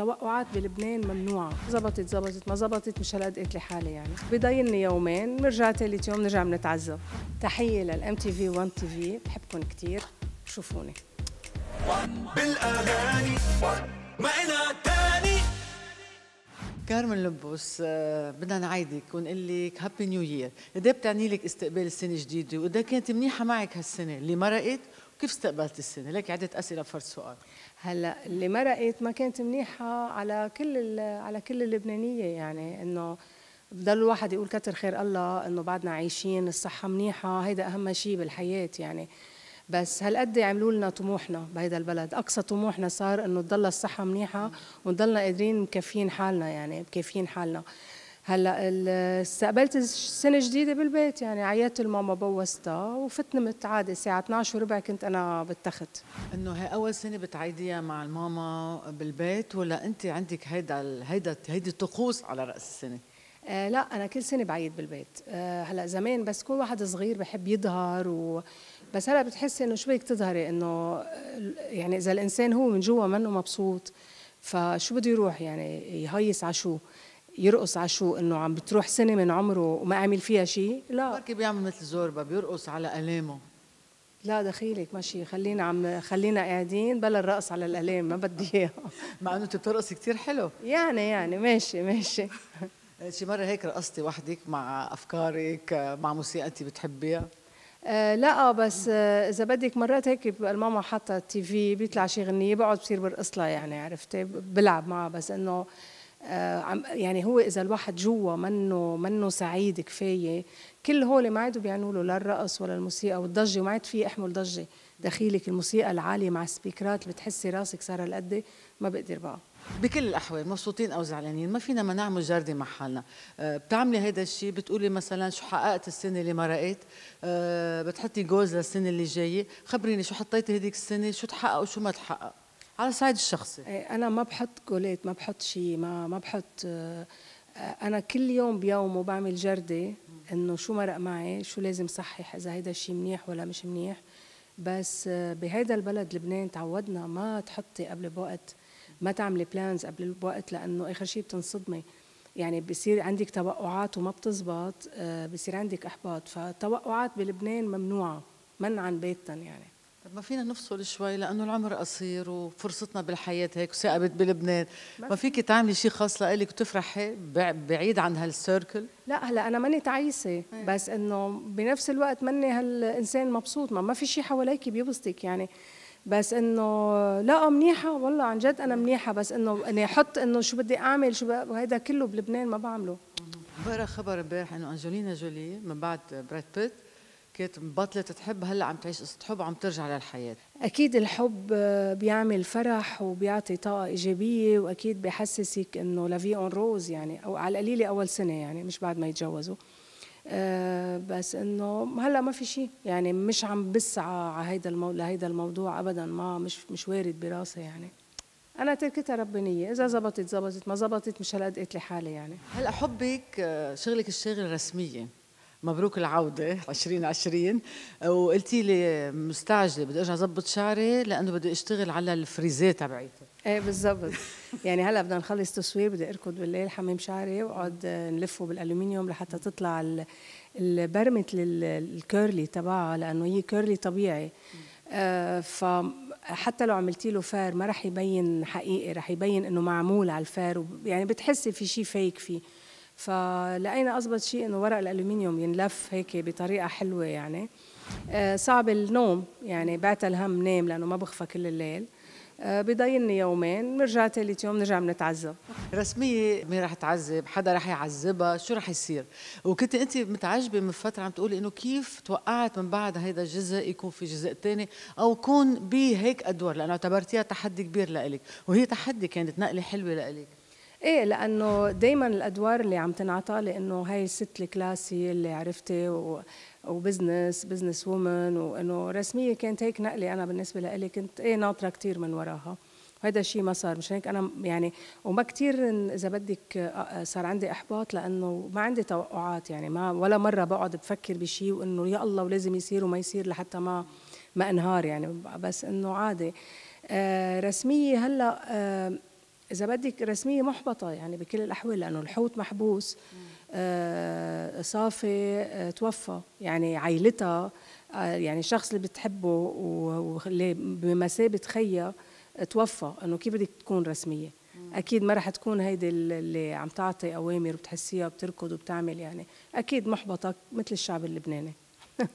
التوقعات بلبنان ممنوعة زبطت زبطت ما زبطت مش هلقدقت لحالي يعني بضايلني يومين بنرجع ثالث يوم نرجع بنتعذب تحية للام تي في وان تي في بحبكم كثير شوفوني بالاغاني ما إلا تاني كارمن لبوس بدنا نعيدك ونقول لك هابي نيو يير قد ايه بتعني لك استقبال السنه الجديده وقد كانت منيحه معك هالسنه اللي مرقت كيف استقبلت السنه لك عده اسئله فرد سؤال هلا اللي مرقت ما كانت منيحه على كل على كل اللبنانيه يعني انه بضل الواحد يقول كتر خير الله انه بعدنا عايشين الصحه منيحه هيدا اهم شيء بالحياه يعني بس هالقد عملوا لنا طموحنا بهيدا البلد اقصى طموحنا صار انه تضل الصحه منيحه ونضلنا قادرين مكفيين حالنا يعني مكفيين حالنا هلا استقبلت السنه الجديده بالبيت يعني عيطت لماما بوستها وفت نمت عادي الساعه 12 وربع كنت انا بالتخت انه هي اول سنه بتعيديها مع الماما بالبيت ولا انت عندك هيدا هيدا هيدي الطقوس على راس السنه آه لا انا كل سنه بعيد بالبيت آه هلا زمان بس كل واحد صغير بحب يظهر و بس هلا بتحسي انه شوي تظهري انه يعني اذا الانسان هو من جوا منه مبسوط فشو بده يروح يعني يهيص على شو يرقص شو انه عم بتروح سنه من عمره وما عامل فيها شيء لا بركي بيعمل مثل زوربا بيرقص على الامه لا دخيلك ماشي خلينا عم خلينا قاعدين بلا الرقص على الالام ما بدي اياها مع انه انت بترقصي كثير حلو يعني يعني ماشي ماشي شي مره هيك رقصتي وحدك مع افكارك مع موسيقى انت بتحبيها آه لا بس آه اذا بدك مرات هيك الماما حاطه التي في بيطلع شي غنيه بقعد بصير برقص لها يعني عرفتي بلعب معها بس انه آه، يعني هو اذا الواحد جوا منه منه سعيد كفايه كل هول ما عادوا بيعنوا له لا الرقص ولا الموسيقى والضجه وما عاد في احمل ضجه دخيلك الموسيقى العاليه مع السبيكرات بتحسي راسك صار هالقد ما بقدر بقى بكل الاحوال مبسوطين او زعلانين ما فينا ما نعمل جردي مع حالنا آه، بتعملي هذا الشيء بتقولي مثلا شو حققت السنه اللي مرقت آه، بتحطي جوز للسنه اللي جايه خبريني شو حطيتي هذيك السنه شو تحقق وشو ما تحقق على الصعيد الشخصي إيه، انا ما بحط جولات ما بحط شيء ما ما بحط آه، انا كل يوم بيوم وبعمل جرده انه شو مرق معي شو لازم صحح اذا هيدا الشيء منيح ولا مش منيح بس آه، بهيدا البلد لبنان تعودنا ما تحطي قبل بوقت ما تعملي بلانز قبل الوقت لانه اخر شيء بتنصدمي يعني بصير عندك توقعات وما بتزبط آه، بصير عندك احباط فالتوقعات بلبنان ممنوعه منعا باتا يعني ما فينا نفصل شوي لانه العمر قصير وفرصتنا بالحياه هيك وثاقبت بلبنان ما فيك تعملي شيء خاص لإلك وتفرحي بعيد عن هالسيركل لا هلا انا ماني تعيسه إيه. بس انه بنفس الوقت ماني هالانسان مبسوط ما ما في شيء حواليك بيبسطك يعني بس انه لا منيحه والله عن جد انا منيحه بس انه اني احط انه شو بدي اعمل شو هيدا كله بلبنان ما بعمله برا خبر امبارح انه انجلينا جولي من بعد براد بيت كانت بطلت تحب هلا عم تعيش قصه حب عم ترجع للحياه اكيد الحب بيعمل فرح وبيعطي طاقه ايجابيه واكيد بحسسك انه لافي اون روز يعني او على القليله اول سنه يعني مش بعد ما يتجوزوا آه، بس انه هلا ما في شيء يعني مش عم بسعى على هيدا المو... لهيدا الموضوع ابدا ما مش مش وارد براسي يعني انا تركتها ربانيه اذا زبطت زبطت ما زبطت مش هالقد قلت إيه لحالي يعني هلا حبك آه، شغلك الشغل الرسميه مبروك العودة 2020 وقلتي لي مستعجلة بدي ارجع اظبط شعري لأنه بدي اشتغل على الفريزيه تبعيته ايه بالضبط يعني هلا بدنا نخلص تصوير بدي اركض بالليل حمام شعري واقعد نلفه بالالومنيوم لحتى تطلع البرمة الكيرلي تبعها لأنه هي كيرلي طبيعي آه، فحتى لو عملتي له فار ما رح يبين حقيقي رح يبين انه معمول على الفار يعني بتحسي في شيء فيك فيه فلقينا أضبط شيء إنه ورق الألومنيوم ينلف هيك بطريقة حلوة يعني آه، صعب النوم يعني بعت الهم نام لأنه ما بخفى كل الليل آه، بضايلني يومين برجع ثالث يوم نرجع بنتعذب رسمية مين رح تعذب حدا رح يعذبها شو رح يصير وكنت انت متعجبة من فترة عم تقولي انه كيف توقعت من بعد هيدا الجزء يكون في جزء ثاني او كون بهيك ادوار لانه اعتبرتيها تحدي كبير لإلك وهي تحدي كانت نقلة حلوة لإلك ايه لانه دائما الادوار اللي عم تنعطى لي انه هاي الست الكلاسي اللي عرفتي وبزنس بزنس وومن وانه رسميه كانت هيك نقله انا بالنسبه لي كنت ايه ناطره كثير من وراها وهذا الشيء ما صار مشان هيك انا يعني وما كثير اذا بدك صار عندي احباط لانه ما عندي توقعات يعني ما ولا مره بقعد بفكر بشيء وانه يا الله ولازم يصير وما يصير لحتى ما ما انهار يعني بس انه عادي آه رسميه هلا آه اذا بدك رسميه محبطه يعني بكل الاحوال لانه الحوت محبوس آه صافي آه توفى يعني عائلتها آه يعني الشخص اللي بتحبه واللي بمثابه خيا توفى انه كيف بدك تكون رسميه مم. اكيد ما رح تكون هيدي اللي عم تعطي اوامر وبتحسيها بتركض وبتعمل يعني اكيد محبطه مثل الشعب اللبناني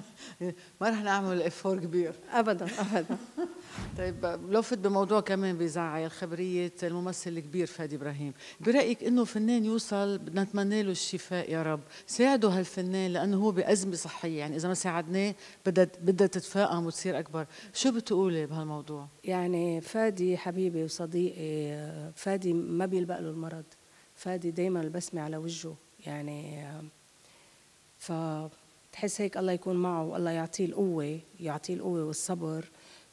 ما رح نعمل افور كبير ابدا ابدا طيب لفت بموضوع كمان بيزعل خبريه الممثل الكبير فادي ابراهيم برايك انه فنان يوصل بدنا نتمنى له الشفاء يا رب ساعدوا هالفنان لانه هو بازمه صحيه يعني اذا ما ساعدناه بدها بدها تتفاقم وتصير اكبر شو بتقولي بهالموضوع يعني فادي حبيبي وصديقي فادي ما بيلبق له المرض فادي دايما البسمه على وجهه يعني ف تحس هيك الله يكون معه والله يعطيه القوه يعطيه القوه والصبر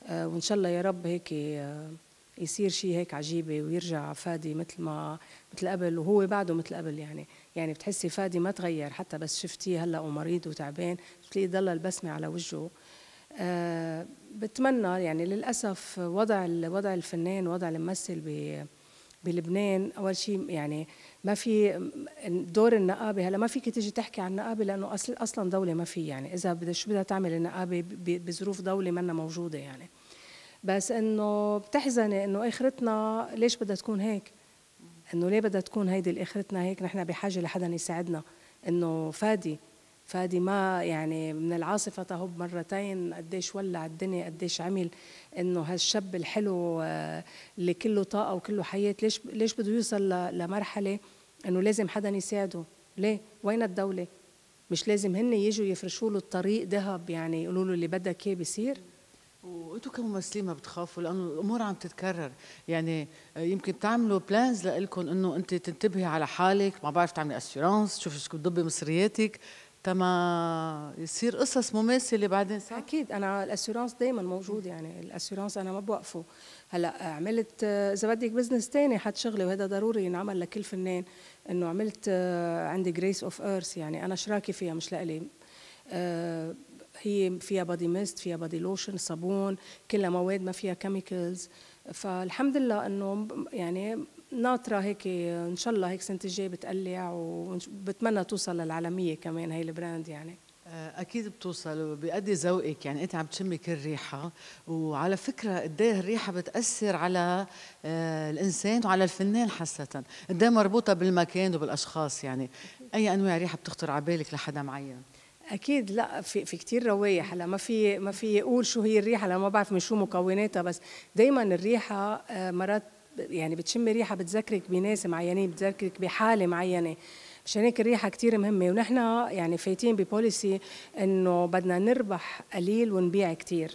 آه، وان شاء الله يا رب هيك آه، يصير شيء هيك عجيبه ويرجع فادي مثل ما مثل قبل وهو بعده مثل قبل يعني يعني بتحسي فادي ما تغير حتى بس شفتيه هلا ومريض وتعبان بتلاقيه ضل البسمه على وجهه آه، بتمنى يعني للاسف وضع وضع الفنان وضع الممثل بلبنان اول شيء يعني ما في دور النقابه هلا ما فيك تيجي تحكي عن النقابه لانه اصلا دوله ما في يعني اذا بدها شو بدها تعمل النقابه بظروف دوله منا موجوده يعني بس انه بتحزني انه اخرتنا ليش بدها تكون هيك انه ليه بدها تكون هيدي اخرتنا هيك نحن بحاجه لحدا يساعدنا انه فادي فادي ما يعني من العاصفة تهب مرتين قديش ولع الدنيا قديش عمل انه هالشاب الحلو آه، اللي كله طاقة وكله حياة ليش ليش بده يوصل لمرحلة انه لازم حدا يساعده ليه وين الدوله مش لازم هن يجوا يفرشوا له الطريق ذهب يعني يقولوا له اللي بدك اياه بيصير وانتم كممثلين ما بتخافوا لانه الامور عم تتكرر يعني يمكن تعملوا بلانز لكم انه انت تنتبهي على حالك ما بعرف تعملي اسيورانس تشوفي شو بتضبي مصرياتك تما يصير قصص مماثله بعدين صح؟ اكيد انا الاسيورانس دائما موجود يعني الاسيورانس انا ما بوقفه هلا عملت اذا بدك بزنس ثاني حد شغلي وهذا ضروري ينعمل لكل فنان انه عملت عندي جريس اوف ايرث يعني انا شراكه فيها مش لإلي آه، هي فيها بادي ميست فيها بادي لوشن صابون كلها مواد ما فيها كيميكلز فالحمد لله انه يعني ناطره هيك ان شاء الله هيك السنه الجايه بتقلع وبتمنى توصل للعالميه كمان هي البراند يعني آه، اكيد بتوصل وبيأدي ذوقك يعني انت عم تشمي كل ريحه وعلى فكره قد ايه الريحه بتاثر على آه، الانسان وعلى الفنان خاصه قد إيه مربوطه بالمكان وبالاشخاص يعني اي انواع ريحه بتخطر على بالك لحدا معين اكيد لا في في كثير روايح هلا ما في ما في اقول شو هي الريحه لما ما بعرف من شو مكوناتها بس دائما الريحه آه، مرات يعني بتشم ريحه بتذكرك بناس معينين بتذكرك بحاله معينه مشان هيك الريحه كثير مهمه ونحن يعني فايتين ببوليسي انه بدنا نربح قليل ونبيع كثير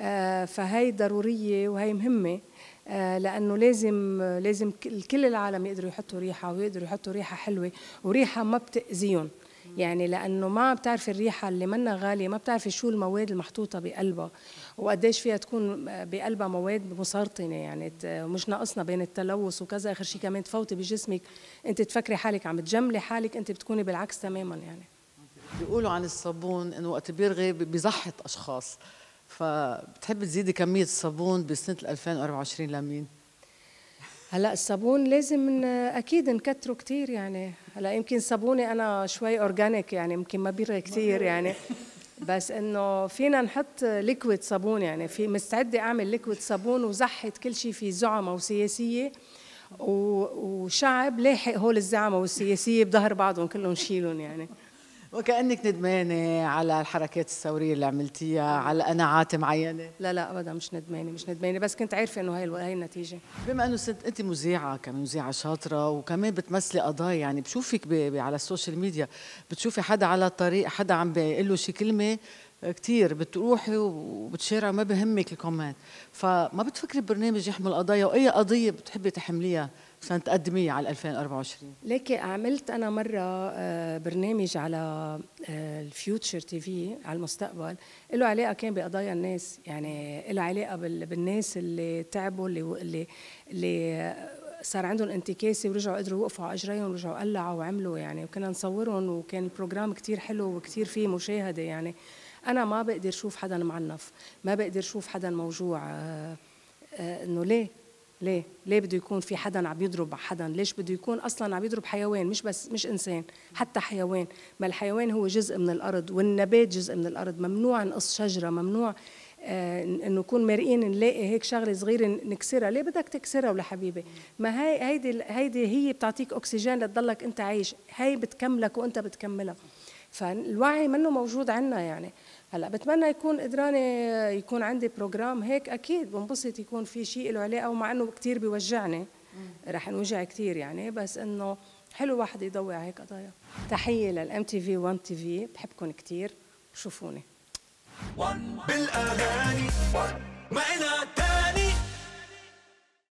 آه، فهي ضروريه وهي مهمه آه، لانه لازم لازم كل العالم يقدروا يحطوا ريحه ويقدروا يحطوا ريحه حلوه وريحه ما بتاذيهم يعني لانه ما بتعرفي الريحه اللي منا غاليه ما بتعرفي شو المواد المحطوطه بقلبها وقديش فيها تكون بقلبها مواد مسرطنه يعني مش ناقصنا بين التلوث وكذا اخر شيء كمان تفوتي بجسمك انت تفكري حالك عم تجملي حالك انت بتكوني بالعكس تماما يعني بيقولوا عن الصابون انه وقت بيرغي بيزحط اشخاص فبتحب تزيدي كميه الصابون بسنه 2024 لمين؟ هلا الصابون لازم اكيد نكتره كثير يعني هلا يمكن صابوني انا شوي اورجانيك يعني يمكن ما بيرى كثير يعني بس انه فينا نحط ليكويد صابون يعني في مستعده اعمل ليكويد صابون وزحت كل شيء في زعمه وسياسيه وشعب لاحق هول الزعمه والسياسيه بظهر بعضهم كلهم شيلهم يعني وكانك ندمانه على الحركات الثوريه اللي عملتيها على قناعات معينه لا لا ابدا مش ندمانه مش ندمانه بس كنت عارفه انه هاي هاي النتيجه بما انه ست انت مذيعه كمان مذيعه شاطره وكمان بتمثلي قضايا يعني بشوفك ب... ب... على السوشيال ميديا بتشوفي حدا على الطريق حدا عم بيقول له شي كلمه كثير بتروحي وبتشارع ما بهمك الكومنت فما بتفكري ببرنامج يحمل قضايا واي قضيه بتحبي تحمليها عشان تقدميه على 2024 ليكي عملت انا مره آه، برنامج على آه، الفيوتشر تي في على المستقبل له علاقه كان بقضايا الناس يعني له علاقه بالناس اللي تعبوا اللي اللي, اللي صار عندهم انتكاسه ورجعوا قدروا يوقفوا على اجريهم ورجعوا قلعوا وعملوا يعني وكنا نصورهم وكان البروجرام كتير حلو وكتير فيه مشاهده يعني انا ما بقدر اشوف حدا معنف ما بقدر اشوف حدا موجوع آه، انه ليه ليه؟ ليه بده يكون في حدا عم يضرب حدا؟ ليش بده يكون اصلا عم يضرب حيوان مش بس مش انسان، حتى حيوان، ما الحيوان هو جزء من الارض والنبات جزء من الارض، ممنوع نقص شجره، ممنوع آه انه نكون مرئين نلاقي هيك شغله صغيره نكسرها، ليه بدك تكسرها ولا حبيبي؟ ما هي هيدي هيدي هي بتعطيك اكسجين لتضلك انت عايش، هي بتكملك وانت بتكملها. فالوعي منه موجود عندنا يعني، هلا بتمنى يكون قدراني يكون عندي بروجرام هيك اكيد بنبسط يكون في شيء له علاقه ومع انه كثير بيوجعني رح انوجع كثير يعني بس انه حلو الواحد يضوي على هيك قضايا تحيه للام تي في 1 تي في بحبكم كثير شوفوني بالاغاني معنا